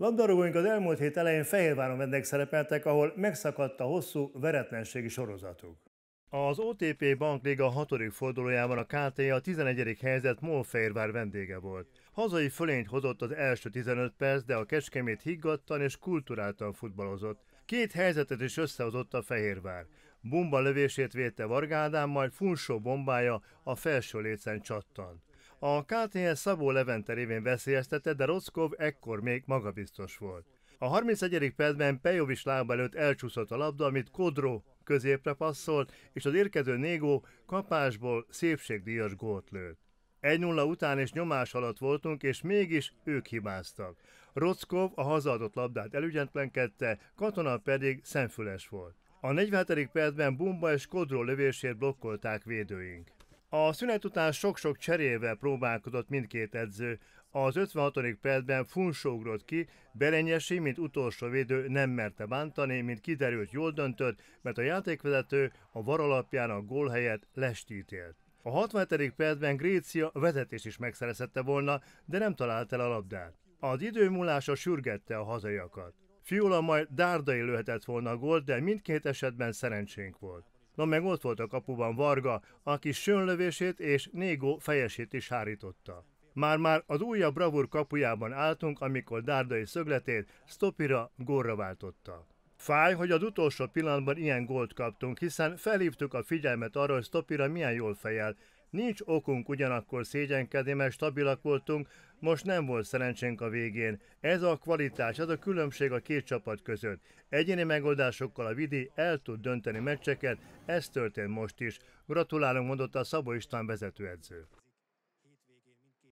Labdarúgóink az elmúlt hét elején Fehérváron szerepeltek, ahol megszakadt a hosszú veretlenségi sorozatuk. Az OTP Bank Liga 6. fordulójában a KT a 11. helyzet fehérvár vendége volt. Hazai fölényt hozott az első 15 perc, de a Kecskemét higgadtan és kulturáltan futballozott. Két helyzetet is összehozott a Fehérvár. Bumba lövését védte Vargádán, majd Funsó bombája a felső lécen csattant. A KTS Szabó Levente révén veszélyeztette, de Rockov ekkor még magabiztos volt. A 31. percben Pejovis lába előtt elcsúszott a labda, amit Kodró középre passzolt, és az érkező Négó kapásból szépségdíjas gólt lőtt. 1-0 után és nyomás alatt voltunk, és mégis ők hibáztak. Rockov a hazadott labdát elügyentlenkedte, katona pedig szemfüles volt. A 47. percben Bumba és Kodró lövését blokkolták védőink. A szünet után sok-sok cserével próbálkozott mindkét edző. Az 56. percben Funsó ugrott ki, Berenyesi, mint utolsó védő nem merte bántani, mint kiderült jól döntött, mert a játékvezető a var alapján a gól helyett lestítélt. A 67. percben Grécia vezetés is megszerezhette volna, de nem talált el a labdát. Az idő múlása sürgette a hazaiakat. Fiola majd dárdai lőhetett volna a gólt, de mindkét esetben szerencsénk volt na meg ott volt a kapuban Varga, aki sönlövését és Négó fejesét is hárította. Már-már az újabb bravúr kapujában álltunk, amikor Dárdai szögletét Stopira górra váltotta. Fáj, hogy az utolsó pillanatban ilyen gólt kaptunk, hiszen felhívtuk a figyelmet arra, hogy Stopira milyen jól fejel, Nincs okunk ugyanakkor szégyenkedni, mert stabilak voltunk, most nem volt szerencsénk a végén. Ez a kvalitás, ez a különbség a két csapat között. Egyéni megoldásokkal a Vidi el tud dönteni meccseket, ez történt most is. Gratulálunk mondotta a Szabó István vezetőedző.